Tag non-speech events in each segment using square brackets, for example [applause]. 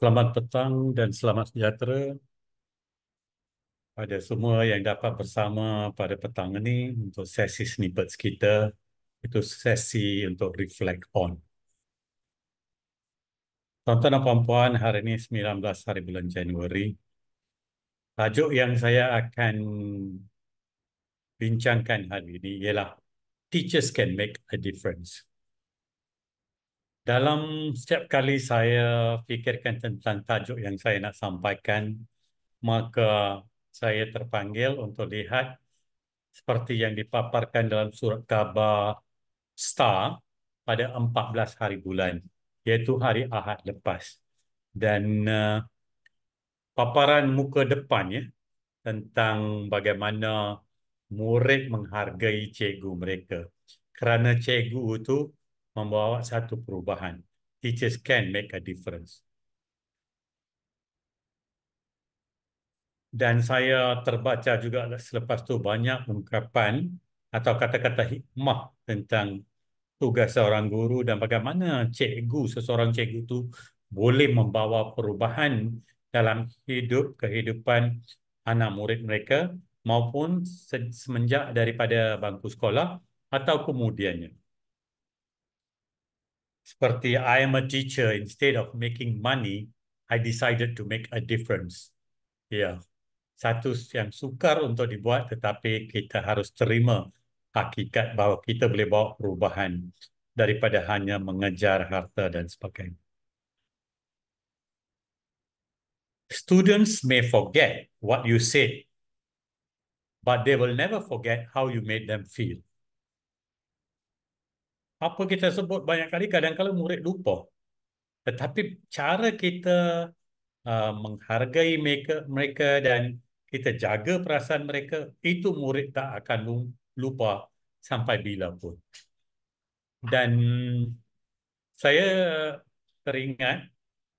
Selamat petang dan selamat sejahtera pada semua yang dapat bersama pada petang ini untuk sesi snippets kita. Itu sesi untuk reflect on. Tuan-tuan dan puan-puan, hari ini 19 hari bulan Januari. Tajuk yang saya akan bincangkan hari ini ialah Teachers can make a difference. Dalam setiap kali saya fikirkan tentang tajuk yang saya nak sampaikan, maka saya terpanggil untuk lihat seperti yang dipaparkan dalam surat khabar Star pada 14 hari bulan, iaitu hari Ahad lepas. Dan uh, paparan muka depan ya, tentang bagaimana murid menghargai cikgu mereka. Kerana cikgu itu membawa satu perubahan. Teachers can make a difference. Dan saya terbaca juga selepas tu banyak ungkapan atau kata-kata hikmah tentang tugas seorang guru dan bagaimana cikgu, seseorang cikgu itu boleh membawa perubahan dalam hidup, kehidupan anak murid mereka maupun semenjak daripada bangku sekolah atau kemudiannya seperti I am a teacher instead of making money, I decided to make a difference. Ya, yeah. satu yang sukar untuk dibuat tetapi kita harus terima hakikat bahawa kita boleh bawa perubahan daripada hanya mengejar harta dan sebagainya. Students may forget what you said, but they will never forget how you made them feel apa kita sebut banyak kali kadang-kadang murid lupa. Tetapi cara kita uh, menghargai mereka, mereka dan kita jaga perasaan mereka, itu murid tak akan lupa sampai bila pun. Dan saya teringat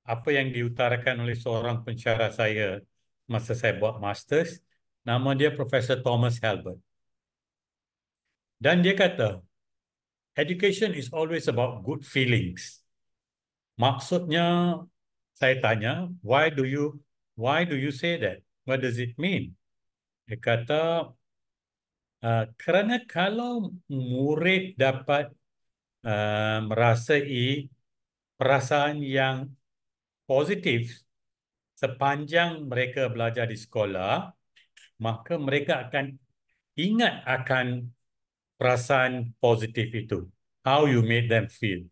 apa yang diutarakan oleh seorang pencara saya masa saya buat masters, nama dia Profesor Thomas Halbert. Dan dia kata, education is always about good feelings. Maksudnya, saya tanya, why do you why do you say that? What does it mean? Dia kata, uh, kerana kalau murid dapat uh, merasai perasaan yang positif sepanjang mereka belajar di sekolah, maka mereka akan ingat akan perasaan positif itu. How you made them feel.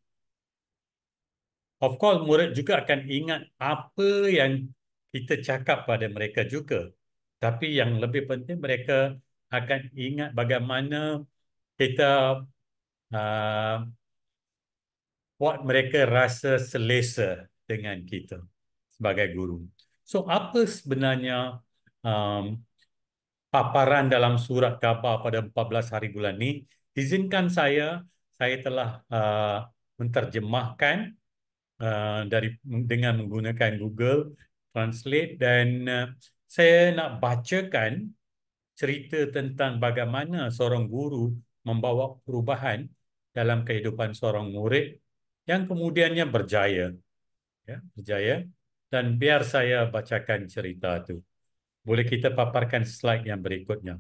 Of course, murid juga akan ingat apa yang kita cakap pada mereka juga. Tapi yang lebih penting, mereka akan ingat bagaimana kita uh, buat mereka rasa selesa dengan kita sebagai guru. So, apa sebenarnya um, paparan dalam surat khabar pada 14 hari bulan ini, izinkan saya, saya telah uh, menterjemahkan uh, dari dengan menggunakan Google Translate dan uh, saya nak bacakan cerita tentang bagaimana seorang guru membawa perubahan dalam kehidupan seorang murid yang kemudiannya berjaya. Ya, berjaya. Dan biar saya bacakan cerita itu. Boleh kita paparkan slide yang berikutnya.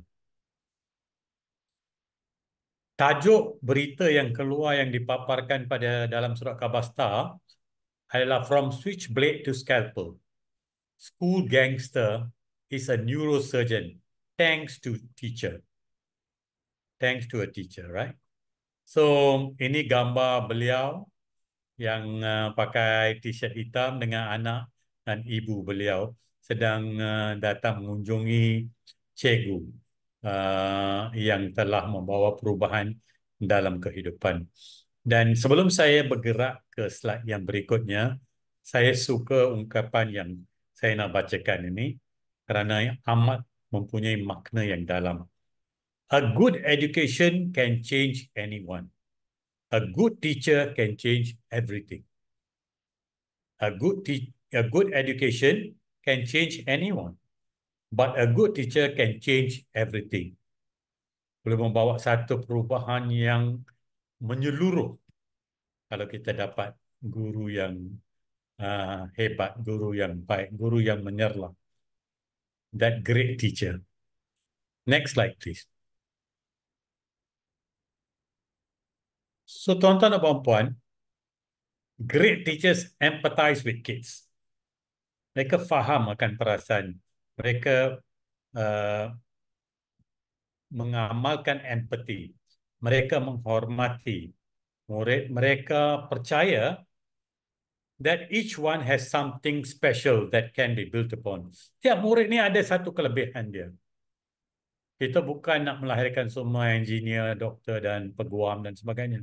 Tajuk berita yang keluar yang dipaparkan pada dalam surat khabar adalah From Switchblade to Scalpel. School gangster is a neurosurgeon thanks to teacher. Thanks to a teacher, right? So, ini gambar beliau yang uh, pakai t-shirt hitam dengan anak dan ibu beliau sedang uh, datang mengunjungi cikgu uh, yang telah membawa perubahan dalam kehidupan. Dan sebelum saya bergerak ke slide yang berikutnya, saya suka ungkapan yang saya nak bacakan ini kerana amat mempunyai makna yang dalam. A good education can change anyone. A good teacher can change everything. A good te- a good education can change anyone. But a good teacher can change everything. Boleh membawa satu perubahan yang menyeluruh kalau kita dapat guru yang uh, hebat, guru yang baik, guru yang menyerlah. That great teacher. Next slide, please. So, tuan-tuan dan puan-puan, great teachers empathize with kids mereka faham akan perasaan mereka uh, mengamalkan empati mereka menghormati murid mereka percaya that each one has something special that can be built upon tiap murid ni ada satu kelebihan dia kita bukan nak melahirkan semua engineer doktor dan peguam dan sebagainya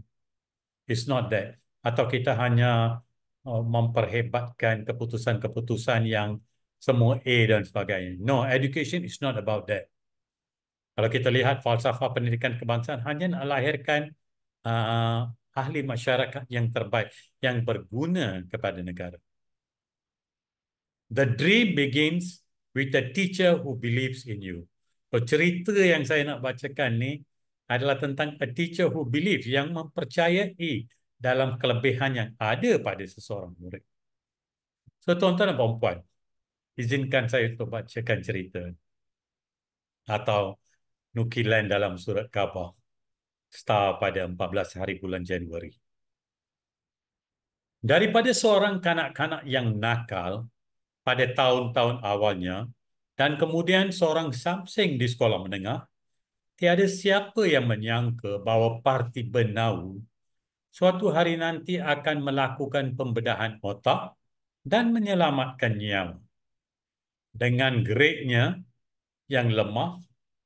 it's not that atau kita hanya Uh, memperhebatkan keputusan-keputusan yang semua A dan sebagainya. No, education is not about that. Kalau kita lihat falsafah pendidikan kebangsaan hanya nak lahirkan uh, ahli masyarakat yang terbaik yang berguna kepada negara. The dream begins with the teacher who believes in you. So, cerita yang saya nak bacakan ni adalah tentang a teacher who believes yang mempercayai dalam kelebihan yang ada pada seseorang murid. So, tuan-tuan dan perempuan, izinkan saya untuk bacakan cerita atau nukilan dalam surat khabar setelah pada 14 hari bulan Januari. Daripada seorang kanak-kanak yang nakal pada tahun-tahun awalnya dan kemudian seorang samseng di sekolah menengah, tiada siapa yang menyangka bahawa parti benau suatu hari nanti akan melakukan pembedahan otak dan menyelamatkan nyawa. Dengan grade yang lemah,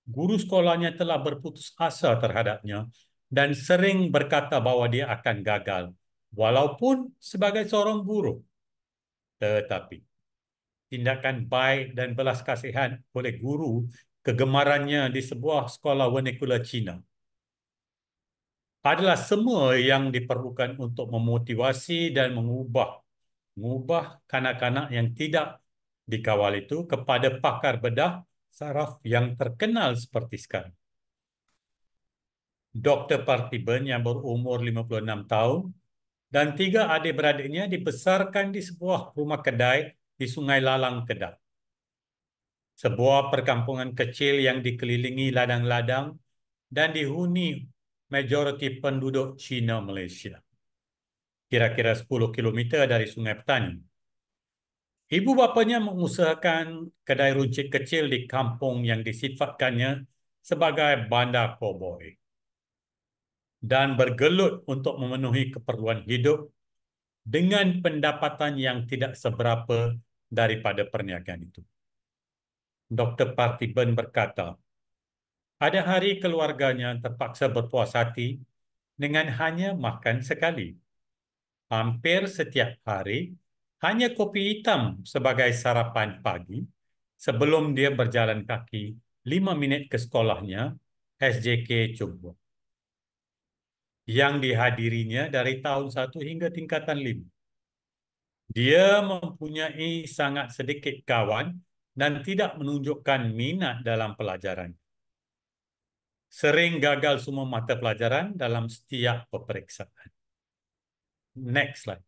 guru sekolahnya telah berputus asa terhadapnya dan sering berkata bahawa dia akan gagal walaupun sebagai seorang buruh. Tetapi, tindakan baik dan belas kasihan oleh guru kegemarannya di sebuah sekolah vernacular Cina adalah semua yang diperlukan untuk memotivasi dan mengubah mengubah kanak-kanak yang tidak dikawal itu kepada pakar bedah saraf yang terkenal seperti sekarang. Dr. Partiben yang berumur 56 tahun dan tiga adik-beradiknya dibesarkan di sebuah rumah kedai di Sungai Lalang, Kedah. Sebuah perkampungan kecil yang dikelilingi ladang-ladang dan dihuni majoriti penduduk Cina Malaysia. Kira-kira 10 km dari Sungai Petani. Ibu bapanya mengusahakan kedai runcit kecil di kampung yang disifatkannya sebagai bandar koboi dan bergelut untuk memenuhi keperluan hidup dengan pendapatan yang tidak seberapa daripada perniagaan itu. Dr. Partiben berkata, ada hari keluarganya terpaksa berpuas hati dengan hanya makan sekali. Hampir setiap hari, hanya kopi hitam sebagai sarapan pagi sebelum dia berjalan kaki lima minit ke sekolahnya, SJK Cumbu. Yang dihadirinya dari tahun satu hingga tingkatan 5. Dia mempunyai sangat sedikit kawan dan tidak menunjukkan minat dalam pelajaran sering gagal semua mata pelajaran dalam setiap peperiksaan. Next slide,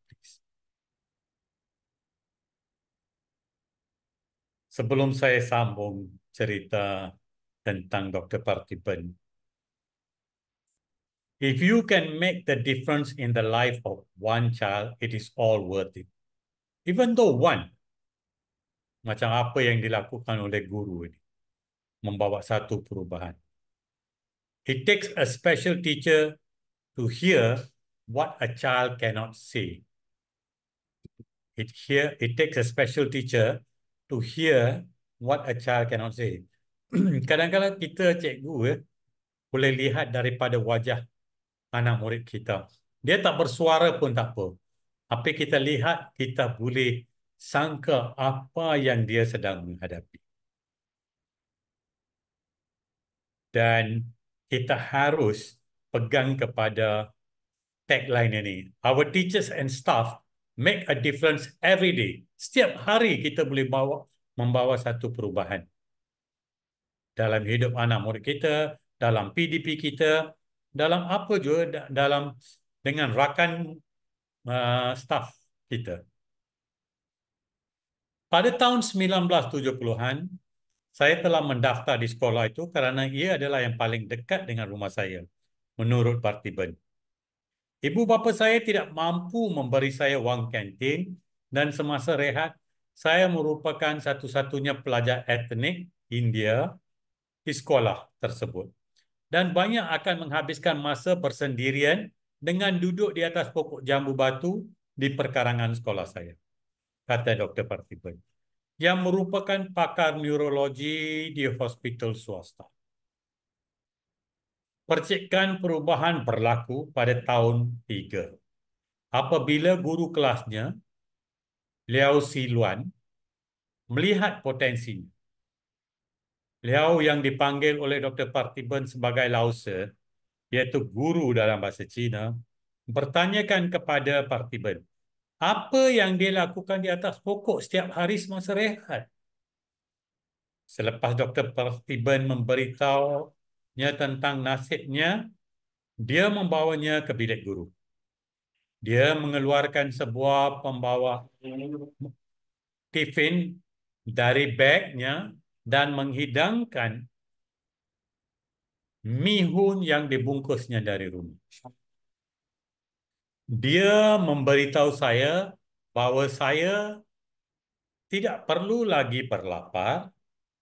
Sebelum saya sambung cerita tentang Dr. Partiban, if you can make the difference in the life of one child, it is all worth it. Even though one, macam apa yang dilakukan oleh guru ini, membawa satu perubahan. It takes a special teacher to hear what a child cannot say. It, hear, it takes a special teacher to hear what a child cannot say. [clears throat] Kadang-kadang kita cikgu eh, boleh lihat daripada wajah anak murid kita. Dia tak bersuara pun tak apa. Tapi kita lihat, kita boleh sangka apa yang dia sedang menghadapi. Dan kita harus pegang kepada tagline ini. Our teachers and staff make a difference every day. Setiap hari kita boleh bawa membawa satu perubahan dalam hidup anak murid kita, dalam PDP kita, dalam apa juga dalam dengan rakan uh, staff kita. Pada tahun 1970-an, saya telah mendaftar di sekolah itu kerana ia adalah yang paling dekat dengan rumah saya, menurut Partiban. Ibu bapa saya tidak mampu memberi saya wang kantin dan semasa rehat, saya merupakan satu-satunya pelajar etnik India di sekolah tersebut. Dan banyak akan menghabiskan masa bersendirian dengan duduk di atas pokok jambu batu di perkarangan sekolah saya, kata Dr. Partiban yang merupakan pakar neurologi di hospital swasta. Percikkan perubahan berlaku pada tahun 3 apabila guru kelasnya, Liao Si Luan, melihat potensinya. Liao yang dipanggil oleh Dr. Partiban sebagai Se, iaitu guru dalam bahasa Cina, bertanyakan kepada Partiban, apa yang dia lakukan di atas pokok setiap hari semasa rehat. Selepas Dr. Perthiban memberitahunya tentang nasibnya, dia membawanya ke bilik guru. Dia mengeluarkan sebuah pembawa tiffin dari bagnya dan menghidangkan mihun yang dibungkusnya dari rumah dia memberitahu saya bahawa saya tidak perlu lagi berlapar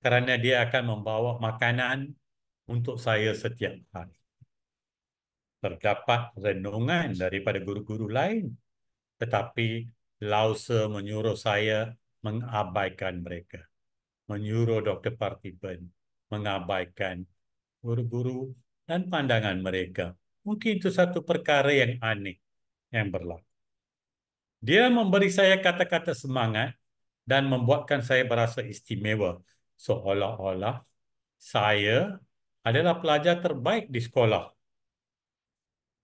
kerana dia akan membawa makanan untuk saya setiap hari. Terdapat renungan daripada guru-guru lain tetapi Lause menyuruh saya mengabaikan mereka. Menyuruh Dr. Partiban mengabaikan guru-guru dan pandangan mereka. Mungkin itu satu perkara yang aneh yang berlaku. Dia memberi saya kata-kata semangat dan membuatkan saya berasa istimewa seolah-olah saya adalah pelajar terbaik di sekolah.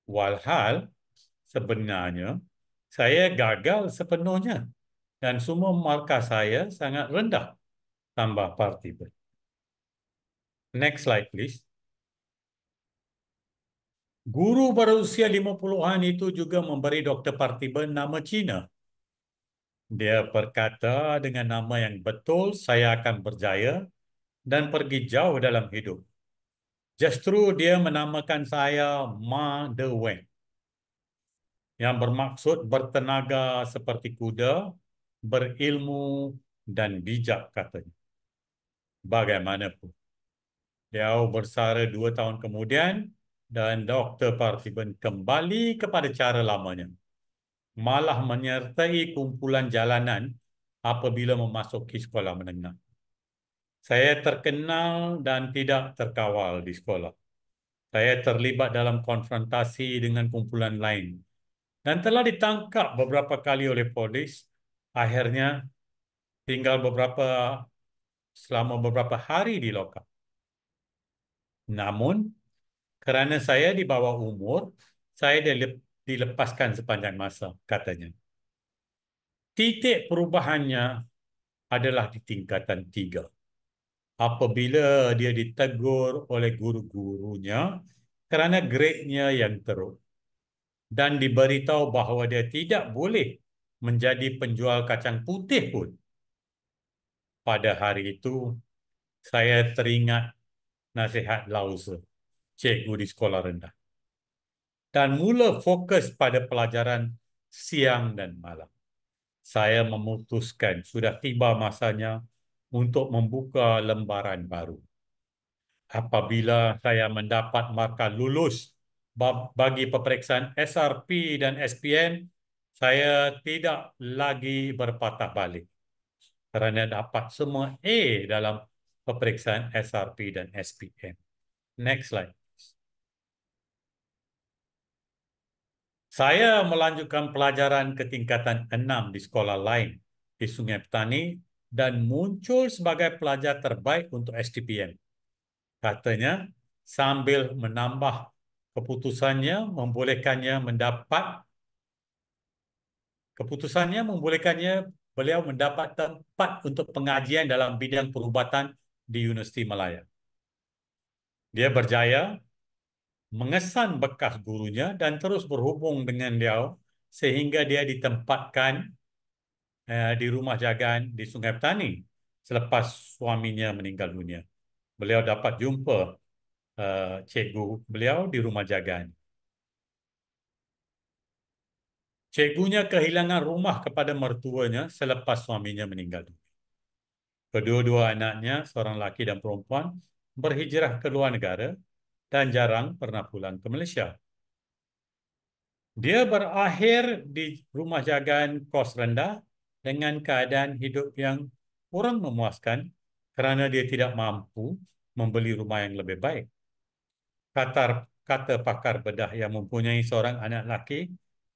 Walhal, sebenarnya saya gagal sepenuhnya dan semua markah saya sangat rendah tambah partibel. Next slide, please. Guru berusia 50-an itu juga memberi Dr. Partiban nama Cina. Dia berkata dengan nama yang betul, saya akan berjaya dan pergi jauh dalam hidup. Justru dia menamakan saya Ma De Wen. Yang bermaksud bertenaga seperti kuda, berilmu dan bijak katanya. Bagaimanapun. Dia bersara dua tahun kemudian, dan Dr. Partiban kembali kepada cara lamanya. Malah menyertai kumpulan jalanan apabila memasuki sekolah menengah. Saya terkenal dan tidak terkawal di sekolah. Saya terlibat dalam konfrontasi dengan kumpulan lain dan telah ditangkap beberapa kali oleh polis. Akhirnya tinggal beberapa selama beberapa hari di lokap. Namun, kerana saya di bawah umur, saya dilepaskan sepanjang masa, katanya. Titik perubahannya adalah di tingkatan tiga. Apabila dia ditegur oleh guru-gurunya kerana grade-nya yang teruk dan diberitahu bahawa dia tidak boleh menjadi penjual kacang putih pun. Pada hari itu, saya teringat nasihat Lao cikgu di sekolah rendah dan mula fokus pada pelajaran siang dan malam. Saya memutuskan sudah tiba masanya untuk membuka lembaran baru. Apabila saya mendapat markah lulus bagi peperiksaan SRP dan SPM, saya tidak lagi berpatah balik kerana dapat semua A dalam peperiksaan SRP dan SPM. Next slide. Saya melanjutkan pelajaran ke tingkatan 6 di sekolah lain di Sungai Petani dan muncul sebagai pelajar terbaik untuk STPM. Katanya, sambil menambah keputusannya membolehkannya mendapat keputusannya membolehkannya beliau mendapat tempat untuk pengajian dalam bidang perubatan di Universiti Malaya. Dia berjaya mengesan bekas gurunya dan terus berhubung dengan dia sehingga dia ditempatkan eh, di rumah jagaan di Sungai Petani selepas suaminya meninggal dunia. Beliau dapat jumpa eh, cikgu beliau di rumah jagaan. Cikgunya kehilangan rumah kepada mertuanya selepas suaminya meninggal dunia. Kedua-dua anaknya, seorang lelaki dan perempuan, berhijrah ke luar negara dan jarang pernah pulang ke Malaysia. Dia berakhir di rumah jagaan kos rendah dengan keadaan hidup yang kurang memuaskan kerana dia tidak mampu membeli rumah yang lebih baik. Kata, kata pakar bedah yang mempunyai seorang anak lelaki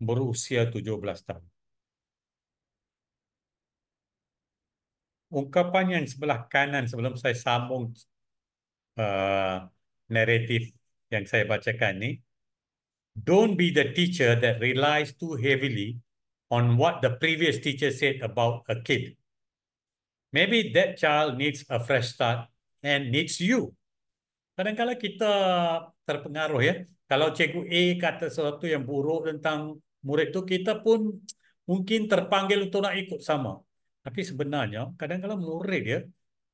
berusia 17 tahun. Ungkapan yang sebelah kanan sebelum saya sambung uh, narrative yang saya bacakan ni don't be the teacher that relies too heavily on what the previous teacher said about a kid maybe that child needs a fresh start and needs you kadang-kadang kita terpengaruh ya kalau cikgu A kata sesuatu yang buruk tentang murid tu kita pun mungkin terpanggil untuk nak ikut sama tapi sebenarnya kadang-kadang murid ya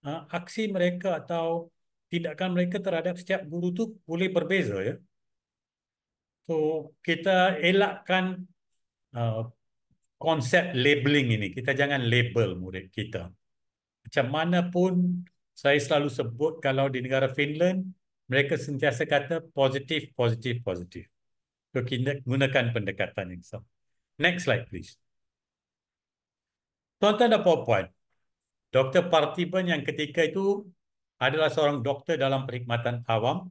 ah, aksi mereka atau tindakan mereka terhadap setiap guru tu boleh berbeza ya. So kita elakkan uh, konsep labeling ini. Kita jangan label murid kita. Macam mana pun saya selalu sebut kalau di negara Finland mereka sentiasa kata positif, positif, positif. So kita gunakan pendekatan yang sama. Next slide please. Tuan-tuan dan puan-puan, Dr. Partiban yang ketika itu adalah seorang doktor dalam perkhidmatan awam.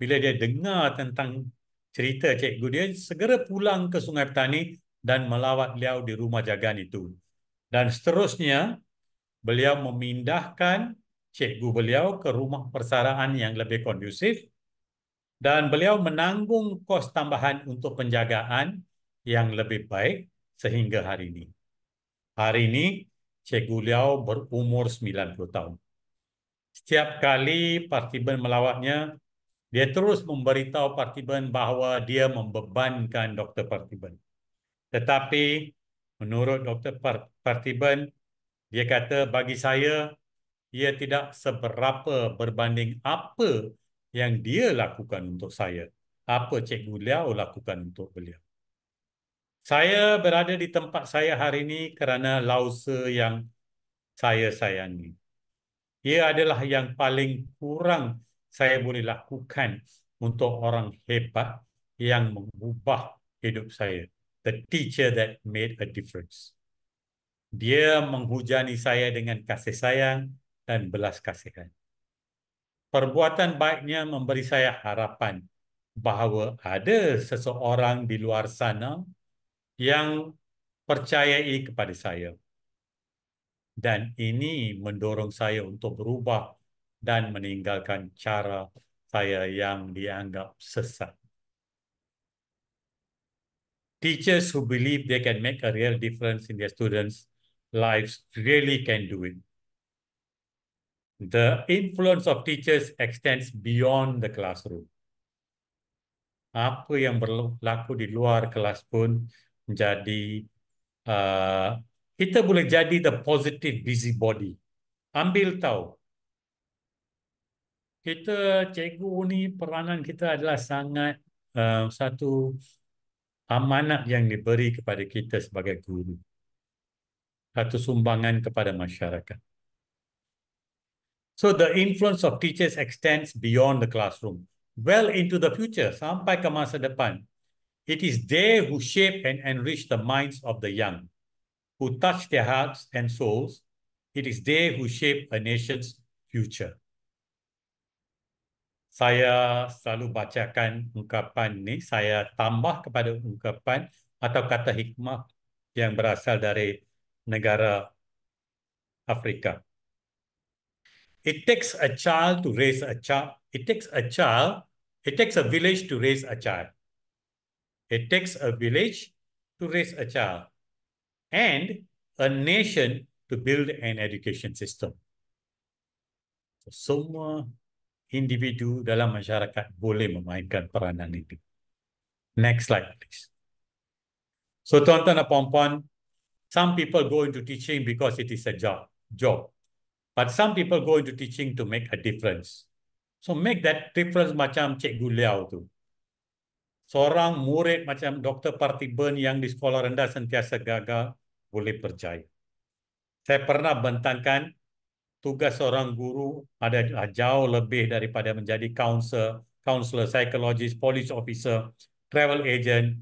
Bila dia dengar tentang cerita cikgu dia, segera pulang ke Sungai Petani dan melawat beliau di rumah jagaan itu. Dan seterusnya, beliau memindahkan cikgu beliau ke rumah persaraan yang lebih kondusif dan beliau menanggung kos tambahan untuk penjagaan yang lebih baik sehingga hari ini. Hari ini, cikgu beliau berumur 90 tahun setiap kali partiban melawatnya, dia terus memberitahu partiban bahawa dia membebankan Dr. Partiban. Tetapi menurut Dr. Partiban, dia kata bagi saya, ia tidak seberapa berbanding apa yang dia lakukan untuk saya. Apa Cikgu Liao lakukan untuk beliau. Saya berada di tempat saya hari ini kerana lause yang saya sayangi ia adalah yang paling kurang saya boleh lakukan untuk orang hebat yang mengubah hidup saya. The teacher that made a difference. Dia menghujani saya dengan kasih sayang dan belas kasihan. Perbuatan baiknya memberi saya harapan bahawa ada seseorang di luar sana yang percayai kepada saya dan ini mendorong saya untuk berubah dan meninggalkan cara saya yang dianggap sesat. Teachers who believe they can make a real difference in their students' lives really can do it. The influence of teachers extends beyond the classroom. Apa yang berlaku di luar kelas pun menjadi uh, kita boleh jadi the positive busybody. Ambil tahu. Kita cikgu ni peranan kita adalah sangat uh, satu amanah yang diberi kepada kita sebagai guru. Satu sumbangan kepada masyarakat. So the influence of teachers extends beyond the classroom. Well into the future, sampai ke masa depan. It is they who shape and enrich the minds of the young who touch their hearts and souls, it is they who shape a nation's future. Saya selalu bacakan ungkapan ini, saya tambah kepada ungkapan atau kata hikmah yang berasal dari negara Afrika. It takes a child to raise a child. It takes a child. It takes a village to raise a child. It takes a village to raise a child and a nation to build an education system. So, semua individu dalam masyarakat boleh memainkan peranan itu. Next slide, please. So, tuan-tuan dan puan-puan, some people go into teaching because it is a job. job. But some people go into teaching to make a difference. So, make that difference macam Cikgu Liao tu. Seorang murid macam Dr. Partiban yang di sekolah rendah sentiasa gagal, boleh percaya. Saya pernah bentangkan tugas seorang guru ada jauh lebih daripada menjadi counselor, counselor, psychologist, police officer, travel agent,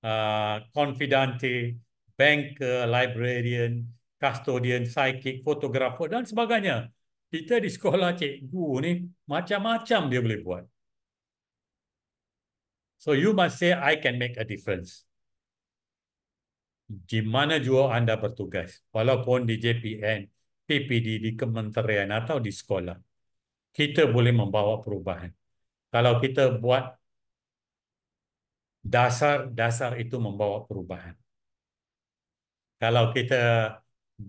uh, confidante, banker, librarian, custodian, psychic, fotografer dan sebagainya. Kita di sekolah cikgu ni macam-macam dia boleh buat. So you must say I can make a difference di mana juga anda bertugas, walaupun di JPN, PPD, di kementerian atau di sekolah, kita boleh membawa perubahan. Kalau kita buat dasar-dasar itu membawa perubahan. Kalau kita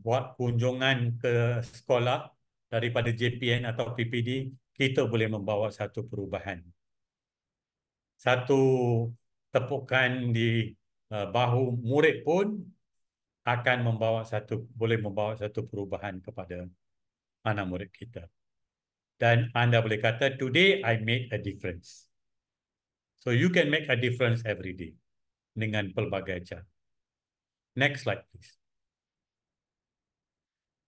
buat kunjungan ke sekolah daripada JPN atau PPD, kita boleh membawa satu perubahan. Satu tepukan di Eh, bahu murid pun akan membawa satu boleh membawa satu perubahan kepada anak murid kita. Dan anda boleh kata today I made a difference. So you can make a difference every day dengan pelbagai cara. Next slide please.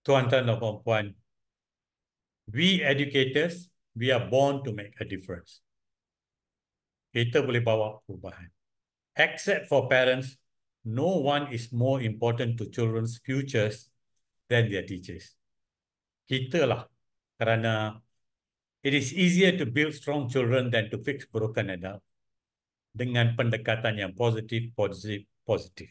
Tuan-tuan dan puan-puan, we educators, we are born to make a difference. Kita boleh bawa perubahan. Except for parents, no one is more important to children's futures than their teachers. Kita lah. Kerana it is easier to build strong children than to fix broken adults dengan pendekatan yang positif, positif, positif.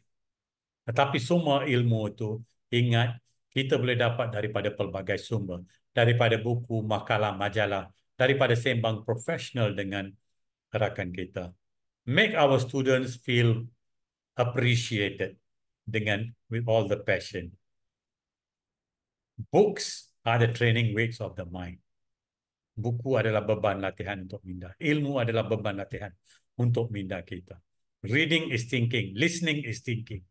Tetapi semua ilmu itu, ingat, kita boleh dapat daripada pelbagai sumber. Daripada buku, makalah, majalah, daripada sembang profesional dengan rakan kita. make our students feel appreciated dengan with all the passion. Books are the training weights of the mind. Buku adalah beban latihan untuk minda. Ilmu adalah beban latihan untuk minda kita. Reading is thinking. Listening is thinking.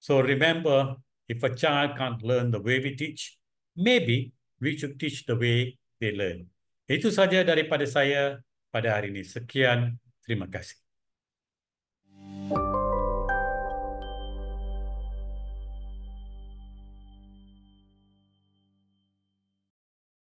So remember, if a child can't learn the way we teach, maybe we should teach the way they learn. Itu saja daripada saya pada hari ini. Sekian Gracias.